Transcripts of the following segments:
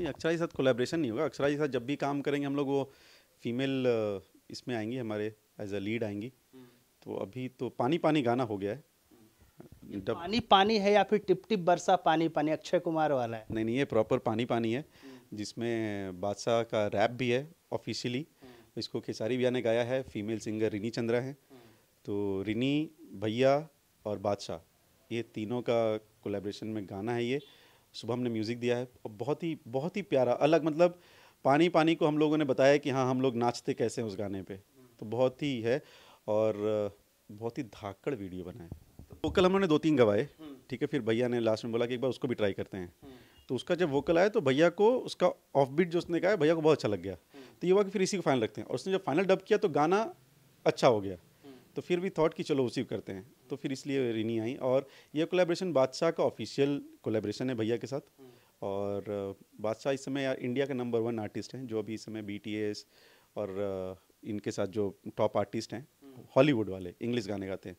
नहीं अक्षरा के साथ कोलेब्रेशन नहीं होगा अक्षरा के साथ जब भी काम करेंगे हम लोग वो फीमेल इसमें आएंगी हमारे हम्म। एज अ लीड आएंगी तो अभी तो पानी पानी गाना हो गया है डब... पानी पानी है या फिर टिप टिप बरसा पानी पानी अक्षय कुमार वाला है नहीं नहीं ये प्रॉपर पानी पानी है हम्म। जिसमें बादशाह का रैप भी है ऑफिशियली हम्म। इसको खेसारी भैया ने गाया है फीमेल सिंगर रिनी चंद्रा है तो रिनी भैया और बादशाह ये तीनों का कोलेब्रेशन में गाना है ये सुबह हमने म्यूज़िक दिया है और बहुत ही बहुत ही प्यारा अलग मतलब पानी पानी को हम लोगों ने बताया कि हाँ हम लोग नाचते कैसे हैं उस गाने पे तो बहुत ही है और बहुत ही धाकड़ वीडियो बनाए तो कल हमने दो तीन गवाए ठीक है फिर भैया ने लास्ट में बोला कि एक बार उसको भी ट्राई करते हैं तो उसका जब वोकल आया तो भैया को उसका ऑफ बीट जो उसने कहा भैया को बहुत अच्छा लग गया तो ये हुआ कि फिर इसी को फाइनल रखते हैं और उसने जब फाइनल डब किया तो गाना अच्छा हो गया तो फिर भी थॉट कि चलो उसी करते हैं तो फिर इसलिए रिनी आई और ये कोलेब्रेशन बादशाह का ऑफिशियल कोलेब्रेशन है भैया के साथ और बादशाह इस समय इंडिया के नंबर वन आर्टिस्ट हैं जो अभी इस समय बी और इनके साथ जो टॉप आर्टिस्ट हैं हॉलीवुड वाले इंग्लिश गाने गाते हैं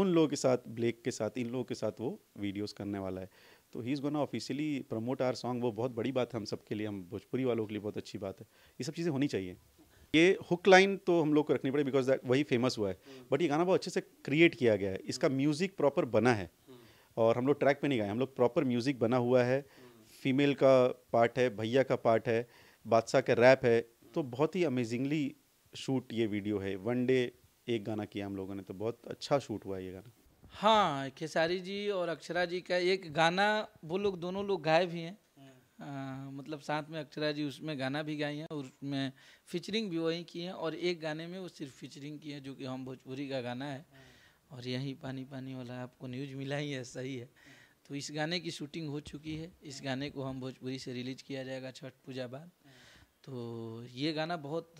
उन लोगों के साथ ब्लेक के साथ इन लोगों के साथ वो वीडियोस करने वाला है तो he is gonna officially promote our song वो बहुत बड़ी बात है हम सब के लिए हम भोजपुरी वालों के लिए बहुत अच्छी बात है ये सब चीज़ें होनी चाहिए ये हुक लाइन तो हम लोग को रखनी पड़ी बिकॉज दैट वही फेमस हुआ है बट ये गाना बहुत अच्छे से क्रिएट किया गया है इसका म्यूज़िक प्रॉपर बना है और हम लोग ट्रैक पे नहीं गए हम लोग प्रॉपर म्यूज़िक बना हुआ है फीमेल का पार्ट है भैया का पार्ट है बादशाह का रैप है तो बहुत ही अमेजिंगली शूट ये वीडियो है वन डे एक गाना किया हम लोगों ने तो बहुत अच्छा शूट हुआ है ये गाना हाँ खेसारी जी और अक्षरा जी का एक गाना वो लोग दोनों लोग गाए भी हैं आ, मतलब साथ में अक्षरा जी उसमें गाना भी गाई हैं और उसमें फीचरिंग भी वही की है और एक गाने में वो सिर्फ फीचरिंग की है जो कि हम भोजपुरी का गाना है और यही पानी पानी वाला आपको न्यूज मिला ही है सही है तो इस गाने की शूटिंग हो चुकी है इस गाने को हम भोजपुरी से रिलीज किया जाएगा छठ पूजा बाद तो ये गाना बहुत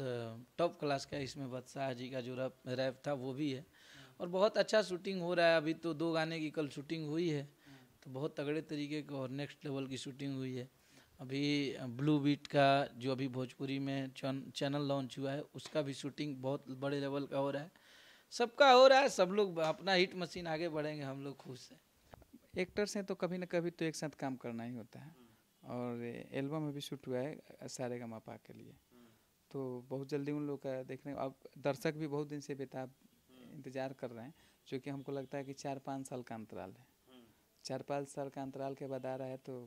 टॉप क्लास का है इसमें बादशाह जी का जो रैप रैप था वो भी है और बहुत अच्छा शूटिंग हो रहा है अभी तो दो गाने की कल शूटिंग हुई है तो बहुत तगड़े तरीके की और नेक्स्ट लेवल की शूटिंग हुई है अभी ब्लू बीट का जो अभी भोजपुरी में चैनल लॉन्च हुआ है उसका भी शूटिंग बहुत बड़े लेवल का हो रहा है सबका हो रहा है सब लोग अपना हिट मशीन आगे बढ़ेंगे हम लोग खुश हैं एक्टर्स हैं तो कभी ना कभी तो एक साथ काम करना ही होता है और एल्बम अभी शूट हुआ है सारे का मापा के लिए तो बहुत जल्दी उन लोग का देखने अब दर्शक भी बहुत दिन से बेताब इंतज़ार कर रहे हैं क्योंकि हमको लगता है कि चार पाँच साल का अंतराल है चार पाँच साल का अंतराल के बाद आ रहा है तो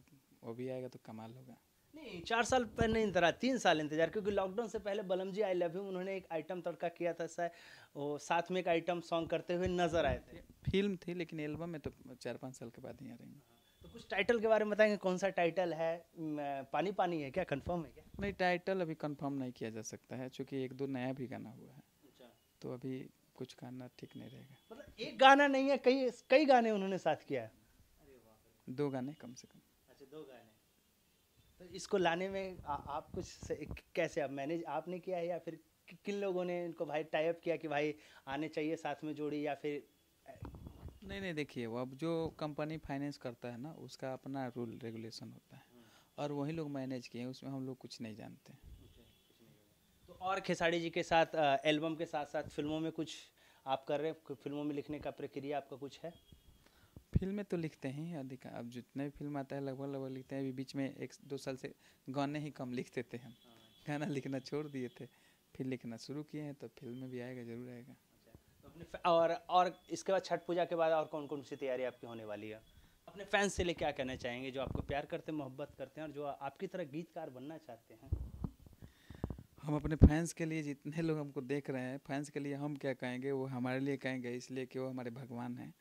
वो भी आएगा तो कमाल होगा नहीं चार साल पहले नहीं इंतजार तीन साल इंतजार क्योंकि लॉकडाउन से पहले बलम जी आई लव यू उन्होंने एक आइटम तड़का किया था सर वो साथ में एक आइटम सॉन्ग करते हुए नजर आए थे फिल्म थी लेकिन एल्बम में तो चार पाँच साल के बाद ही आ रही है तो कुछ टाइटल के बारे में बताएंगे कौन सा टाइटल है पानी पानी है क्या कन्फर्म है क्या नहीं टाइटल अभी कन्फर्म नहीं किया जा सकता है चूँकि एक दो नया भी गाना हुआ है अच्छा। तो अभी कुछ गाना ठीक नहीं रहेगा मतलब एक गाना नहीं है कई कई गाने उन्होंने साथ किया है दो गाने कम से कम दो गाने तो इसको लाने में आ, आप कुछ कैसे आप मैनेज आपने किया है या फिर कि, किन लोगों ने इनको भाई टाइप किया कि भाई आने चाहिए साथ में जोड़ी या फिर नहीं नहीं देखिए वो अब जो कंपनी फाइनेंस करता है ना उसका अपना रूल रेगुलेशन होता है हम्म। और वही लोग मैनेज किए उसमें हम लोग कुछ नहीं जानते तो और खेसारी जी के साथ एल्बम के साथ साथ फिल्मों में कुछ आप कर रहे हैं फिल्मों में लिखने का प्रक्रिया आपका कुछ है फिल्में तो लिखते हैं अधिक अब जितने भी फिल्म आता है लगभग लगभग लिखते हैं अभी बीच में एक दो साल से गाने ही कम लिखते थे हम हाँ। गाना लिखना छोड़ दिए थे फिर लिखना शुरू किए हैं तो फिल्म में भी आएगा जरूर आएगा अच्छा, तो और और इसके बाद छठ पूजा के बाद और कौन कौन सी तैयारी आपकी होने वाली है अपने फैंस से लिए क्या कहना चाहेंगे जो आपको प्यार करते हैं मोहब्बत करते हैं और जो आपकी तरह गीतकार बनना चाहते हैं हम अपने फैंस के लिए जितने लोग हमको देख रहे हैं फैंस के लिए हम क्या कहेंगे वो हमारे लिए कहेंगे इसलिए कि वो हमारे भगवान हैं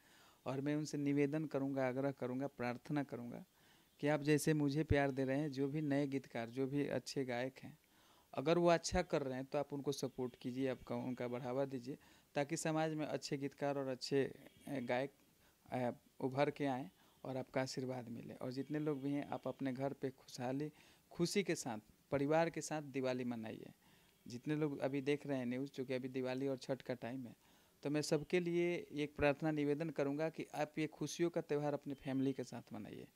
और मैं उनसे निवेदन करूँगा आग्रह करूँगा प्रार्थना करूँगा कि आप जैसे मुझे प्यार दे रहे हैं जो भी नए गीतकार जो भी अच्छे गायक हैं अगर वो अच्छा कर रहे हैं तो आप उनको सपोर्ट कीजिए आपका उनका बढ़ावा दीजिए ताकि समाज में अच्छे गीतकार और अच्छे गायक उभर के आएँ और आपका आशीर्वाद मिले और जितने लोग भी हैं आप अपने घर पर खुशहाली खुशी के साथ परिवार के साथ दिवाली मनाइए जितने लोग अभी देख रहे हैं न्यूज़ चूँकि अभी दिवाली और छठ का टाइम है तो मैं सबके लिए एक प्रार्थना निवेदन करूँगा कि आप ये खुशियों का त्यौहार अपने फैमिली के साथ मनाइए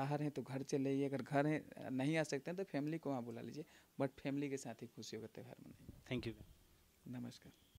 बाहर हैं तो घर चले आइए अगर घर हैं नहीं आ सकते हैं तो फैमिली को वहाँ बुला लीजिए बट फैमिली के साथ ही खुशियों का त्यौहार मनाइए थैंक यू नमस्कार